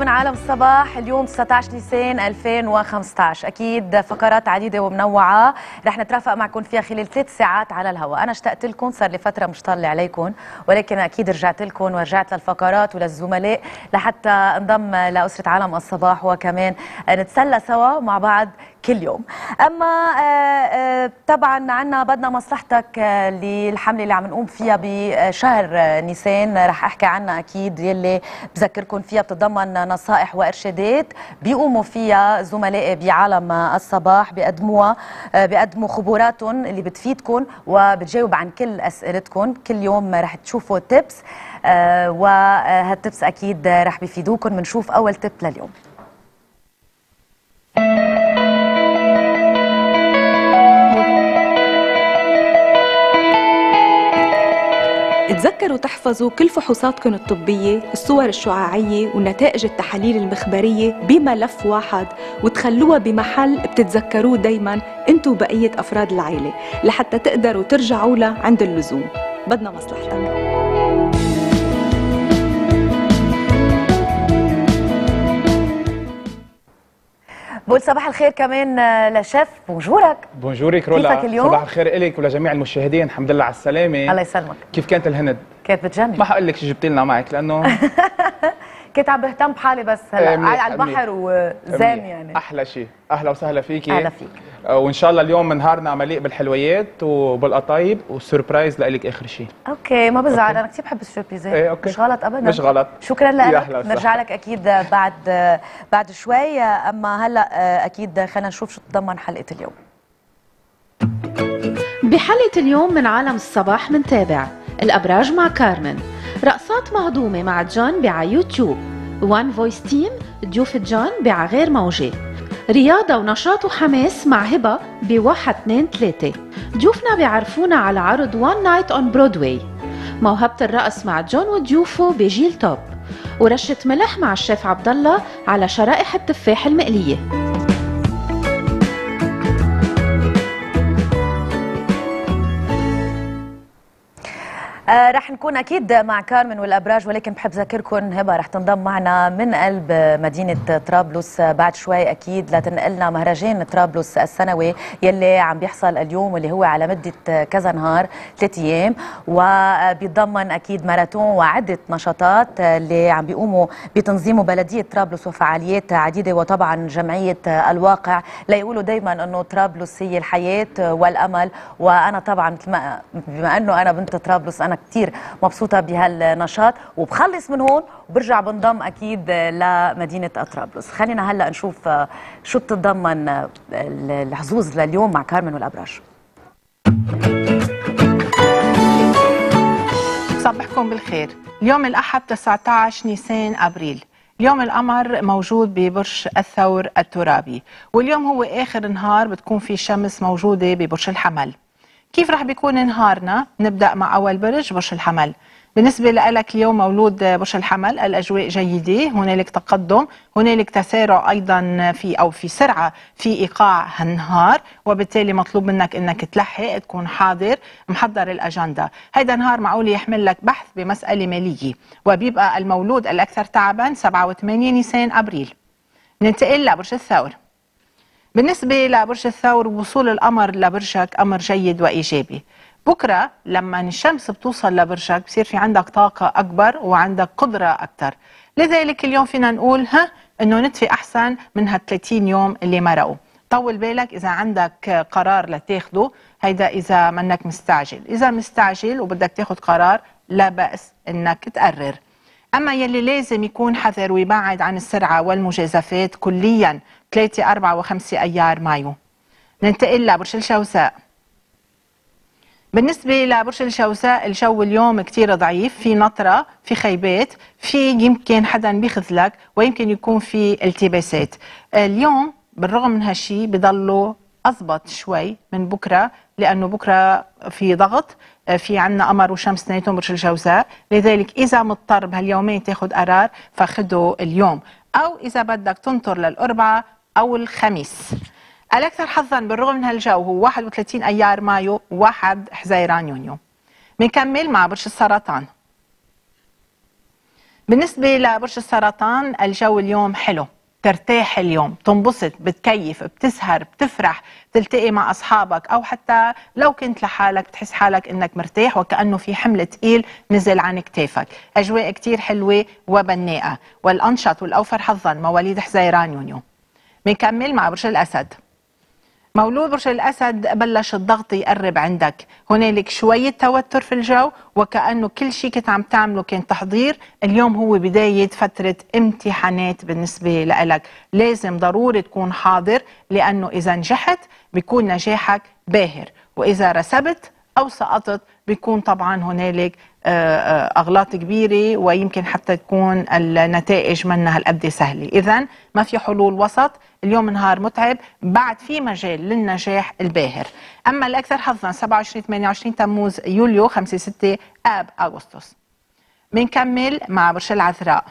من عالم الصباح اليوم 19 نيسان 2015 اكيد فقرات عديده ومنوعه رح نترافق معكم فيها خلال ثلاث ساعات على الهواء انا اشتقت لكم صار لي فتره مش طالع عليكم ولكن اكيد رجعت لكم ورجعت للفقرات وللزملاء لحتى انضم لاسره عالم الصباح وكمان نتسلى سوا مع بعض كل يوم اما آه، آه، طبعا عندنا بدنا مصلحتك آه، للحمله اللي عم نقوم فيها بشهر نيسان رح احكي عنها اكيد يلي بذكركم فيها بتتضمن نصائح وارشادات بيقوموا فيها زملائي بعالم الصباح بيقدموها بيقدموا خبراتهم اللي بتفيدكم وبتجاوب عن كل اسئلتكم كل يوم رح تشوفوا تيبس وهالتيبس اكيد رح بيفيدوكم بنشوف اول تيب لليوم تذكروا تحفظوا كل فحوصاتكم الطبية الصور الشعاعية ونتائج التحاليل المخبرية بملف واحد وتخلوها بمحل بتتذكروه دايما انتو بقية أفراد العيلة لحتى تقدروا ترجعوا لها عند اللزوم بدنا مصلحتك بقول صباح الخير كمان آه، لشيف بونجورك بونجورك رولا كيفك اليوم؟ صباح الخير إلك ولجميع المشاهدين الحمد لله على السلامة الله يسلمك كيف كانت الهند؟ كانت بتجنن ما حقول لك شو جبتي لنا معك لأنه كنت عم بهتم بحالي بس هلا قاعد على البحر وزام يعني أحلى شيء أهلا وسهلا فيكي أهلا فيك وان شاء الله اليوم نهارنا مليء بالحلويات وبالقطايب والسربرايز لك اخر شيء اوكي ما بزعل انا كثير بحب السربرايزات ايه أوكي. مش غلط ابدا مش غلط شكرا لك نرجع لك اكيد بعد بعد شوي اما هلا اكيد خلينا نشوف شو تضمن حلقه اليوم بحلقه اليوم من عالم الصباح منتابع الابراج مع كارمن رقصات مهضومه مع جون بع يوتيوب وان فويس تيم ضيوف جون بع غير موجه رياضة ونشاط وحماس مع هبة بواحد اثنين ثلاثة ضيوفنا بيعرفونا على عرض وان نايت اون برودواي موهبة الرقص مع جون وضيوفه بجيل توب ورشة ملح مع الشيف عبد الله على شرائح التفاح المقلية آه، رح نكون اكيد مع كارمن والابراج ولكن بحب ذاكركم هبه رح تنضم معنا من قلب مدينه طرابلس بعد شوي اكيد لتنقلنا مهرجان طرابلس السنوي يلي عم بيحصل اليوم واللي هو على مده كذا نهار ثلاث ايام وبيتضمن اكيد ماراثون وعده نشاطات اللي عم بيقوموا بتنظيمه بلديه طرابلس وفعاليات عديده وطبعا جمعيه الواقع ليقولوا دائما انه طرابلس هي الحياه والامل وانا طبعا بما انه انا بنت طرابلس انا كثير كثير مبسوطه بهالنشاط وبخلص من هون وبرجع بنضم اكيد لمدينه طرابلس خلينا هلا نشوف شو بتتضمن الحظوظ لليوم مع كارمن والابراج صبحكم بالخير اليوم الأحد 19 نيسان أبريل اليوم القمر موجود ببرج الثور الترابي واليوم هو آخر نهار بتكون في شمس موجودة ببرج الحمل كيف رح بيكون نهارنا نبدا مع اول برج برج الحمل بالنسبة لك اليوم مولود برج الحمل الأجواء جيدة هنالك تقدم هنالك تسارع أيضا في أو في سرعة في إيقاع هالنهار وبالتالي مطلوب منك أنك تلحق تكون حاضر محضر الأجندة هيدا نهار معقول يحمل لك بحث بمسألة مالية وبيبقى المولود الأكثر تعبا 87 نيسان أبريل ننتقل لبرج الثور بالنسبة لبرج الثور وصول القمر لبرجك أمر جيد وإيجابي بكرة لما الشمس بتوصل لبرجك بصير في عندك طاقة أكبر وعندك قدرة أكثر لذلك اليوم فينا نقول ها أنه نتفي أحسن من هال 30 يوم اللي مرقوا طول بالك إذا عندك قرار لتاخده هيدا إذا منك مستعجل إذا مستعجل وبدك تاخد قرار لا بأس أنك تقرر أما يلي لازم يكون حذر ويبعد عن السرعة والمجازفات كليا 3 4 و5 ايار مايو ننتقل لبرج الشوساء بالنسبة لبرج الشوساء الجو اليوم كثير ضعيف في نطرة في خيبات في يمكن حدا بيخذلك ويمكن يكون في التباسات اليوم بالرغم من هالشيء بضلوا أضبط شوي من بكرة لأنه بكرة في ضغط في عنا قمر وشمس اثنيناتهم برج الجوزاء لذلك إذا مضطر بهاليومين تاخذ قرار فخده اليوم أو إذا بدك تنطر للأربعة أو الخميس الأكثر حظا بالرغم من هالجو هو 31 أيار مايو 1 حزيران يونيو بنكمل مع برج السرطان بالنسبة لبرج السرطان الجو اليوم حلو ترتاح اليوم تنبسط بتكيف بتسهر بتفرح بتلتقي مع أصحابك أو حتى لو كنت لحالك بتحس حالك أنك مرتاح وكأنه في حمل ثقيل نزل عن كتافك أجواء كتير حلوة وبناءة والأنشط والأوفر حظا مواليد حزيران يونيو بنكمل مع برج الأسد مولود برج الأسد بلش الضغط يقرب عندك هنالك شوية توتر في الجو وكأنه كل شيء كنت عم تعمله كان تحضير اليوم هو بداية فترة امتحانات بالنسبة لك لازم ضروري تكون حاضر لأنه إذا نجحت بيكون نجاحك باهر وإذا رسبت أو سقطت بيكون طبعا هنالك آه، آه، اغلاط كبيره ويمكن حتى تكون النتائج منها هالقد سهله اذا ما في حلول وسط اليوم نهار متعب بعد في مجال للنجاح الباهر اما الاكثر حظا 27 28 تموز يوليو 5 6 اب اغسطس بنكمل مع برج العذراء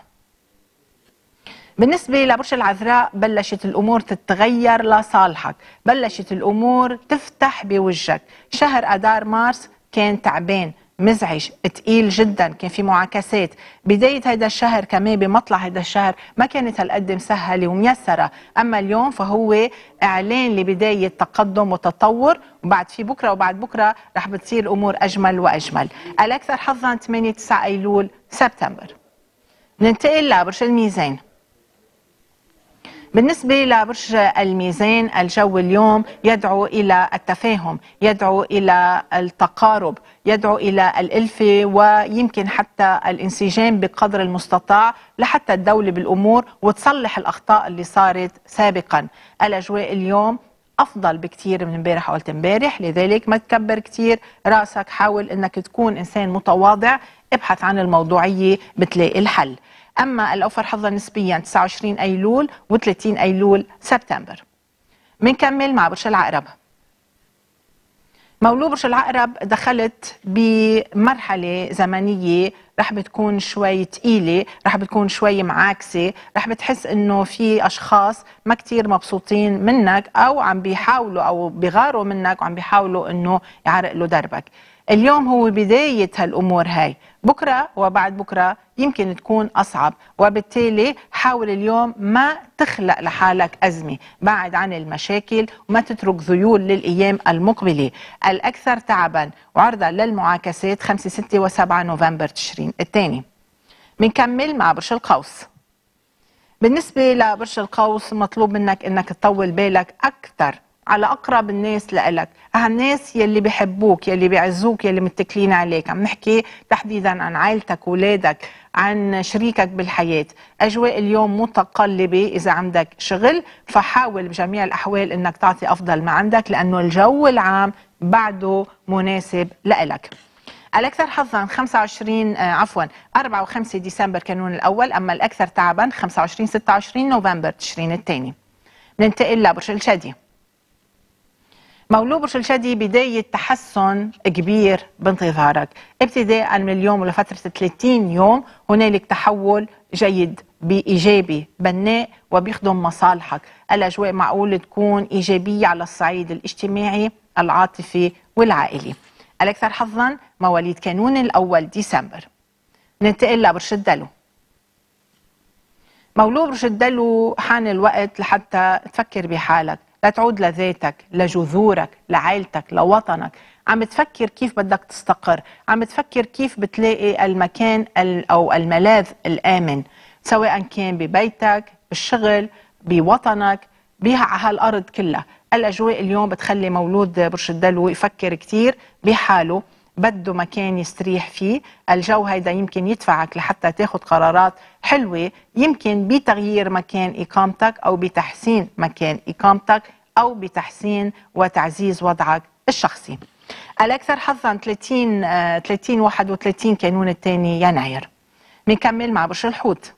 بالنسبة لبرج العذراء بلشت الأمور تتغير لصالحك بلشت الأمور تفتح بوجهك شهر أدار مارس كان تعبان مزعج تقيل جدا كان في معاكسات بداية هذا الشهر كمان بمطلع هذا الشهر ما كانت هالقد مسهلة وميسرة أما اليوم فهو إعلان لبداية تقدم وتطور وبعد في بكرة وبعد بكرة رح بتصير الأمور أجمل وأجمل الأكثر حظا 8 9 أيلول سبتمبر ننتقل لبرج الميزان بالنسبة لبرج الميزان الجو اليوم يدعو إلى التفاهم يدعو إلى التقارب يدعو إلى الألفة ويمكن حتى الانسجام بقدر المستطاع لحتى الدولة بالأمور وتصلح الأخطاء اللي صارت سابقا الأجواء اليوم افضل بكثير من امبارح وقلت امبارح لذلك ما تكبر كثير راسك حاول انك تكون انسان متواضع ابحث عن الموضوعيه بتلاقي الحل أما الأوفر حظا نسبيا 29 أيلول و30 أيلول سبتمبر بنكمل مع برج العقرب مولود برج العقرب دخلت بمرحلة زمنية رح بتكون شوي تقيلة رح بتكون شوي معاكسة رح بتحس انه في اشخاص ما كثير مبسوطين منك او عم بيحاولوا او بيغاروا منك وعم بيحاولوا انه يعرقلوا دربك اليوم هو بداية هالأمور هاي بكرة وبعد بكرة يمكن تكون أصعب وبالتالي حاول اليوم ما تخلق لحالك أزمة بعد عن المشاكل وما تترك ذيول للأيام المقبلة الأكثر تعبا وعرضا للمعاكسات 5 6 و7 نوفمبر تشرين الثاني بنكمل مع برج القوس بالنسبة لبرج القوس مطلوب منك انك تطول بالك أكثر على اقرب الناس لإلك هالناس يلي بحبوك يلي بيعزوك يلي متكلين عليك عم نحكي تحديدا عن عائلتك اولادك عن شريكك بالحياة أجواء اليوم متقلبة إذا عندك شغل فحاول بجميع الأحوال أنك تعطي أفضل ما عندك لأنه الجو العام بعده مناسب لإلك الأكثر حظا 25 آه، عفوا 4 و5 ديسمبر كانون الأول أما الأكثر تعبا 25 26 نوفمبر تشرين الثاني ننتقل لبرج الجدي مولو الجدي بداية تحسن كبير بانتظارك ابتداء من اليوم ولفترة 30 يوم هنالك تحول جيد بإيجابي بناء وبيخدم مصالحك الأجواء معقول تكون إيجابية على الصعيد الاجتماعي العاطفي والعائلي الأكثر حظا مواليد كانون الأول ديسمبر ننتقل لبرج الدلو مولو برج الدلو حان الوقت لحتى تفكر بحالك لا تعود لذاتك لجذورك لعائلتك لوطنك عم تفكر كيف بدك تستقر عم تفكر كيف بتلاقي المكان أو الملاذ الآمن سواء كان ببيتك بالشغل بوطنك بهالأرض كلها الأجواء اليوم بتخلي مولود برج الدلو يفكر كتير بحاله بده مكان يستريح فيه الجو هيدا يمكن يدفعك لحتى تاخد قرارات حلوة يمكن بتغيير مكان إقامتك أو بتحسين مكان إقامتك أو بتحسين وتعزيز وضعك الشخصي الأكثر حظا 30 30 31 كانون الثاني يناير بنكمل مع بشر الحوت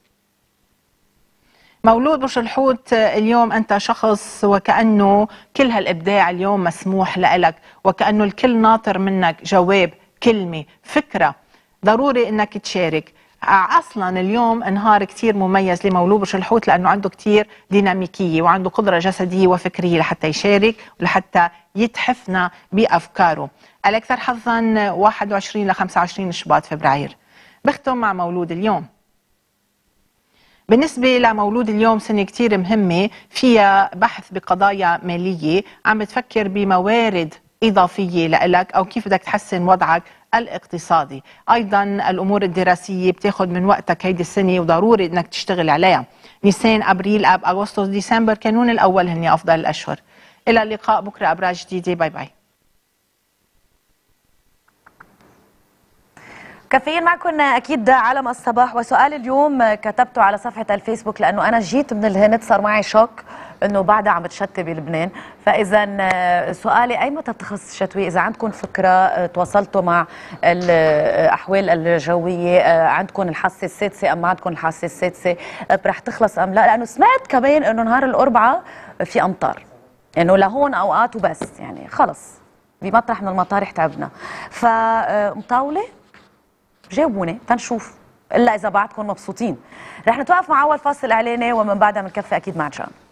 مولود برج الحوت آه، اليوم انت شخص وكانه كل هالابداع اليوم مسموح لك وكانه الكل ناطر منك جواب كلمه فكره ضروري انك تشارك آه، اصلا اليوم نهار كثير مميز لمولود برج الحوت لانه عنده كثير ديناميكيه وعنده قدره جسديه وفكريه لحتى يشارك ولحتى يتحفنا بافكاره الاكثر حظا 21 ل 25 شباط فبراير بختم مع مولود اليوم بالنسبة لمولود اليوم سنة كتير مهمة فيها بحث بقضايا مالية عم تفكر بموارد إضافية لإلك أو كيف بدك تحسن وضعك الاقتصادي أيضا الأمور الدراسية بتاخد من وقتك هيدي السنة وضروري أنك تشتغل عليها نيسان أبريل أب أغسطس ديسمبر كانون الأول هن أفضل الأشهر إلى اللقاء بكرة أبراج جديدة باي باي كافيين معكم اكيد عالم الصباح وسؤال اليوم كتبته على صفحه الفيسبوك لانه انا جيت من الهند صار معي شوك انه بعدها عم تشتي بلبنان فاذا آه، سؤالي اي متى التخصص الشتوي اذا عندكم فكره آه، تواصلتوا مع الاحوال آه، الجويه عندكم الحاسه السادسه ام ما عندكم الحاسه السادسه رح تخلص ام لا لانه سمعت كمان انه نهار الاربعاء في امطار انه يعني لهون اوقات وبس يعني خلص بمطرح من المطارح تعبنا فمطاوله جاوبونا تنشوف الا اذا بعدكم مبسوطين رح نتوقف مع اول فاصل اعلاني ومن بعدها بنكفي اكيد مع جان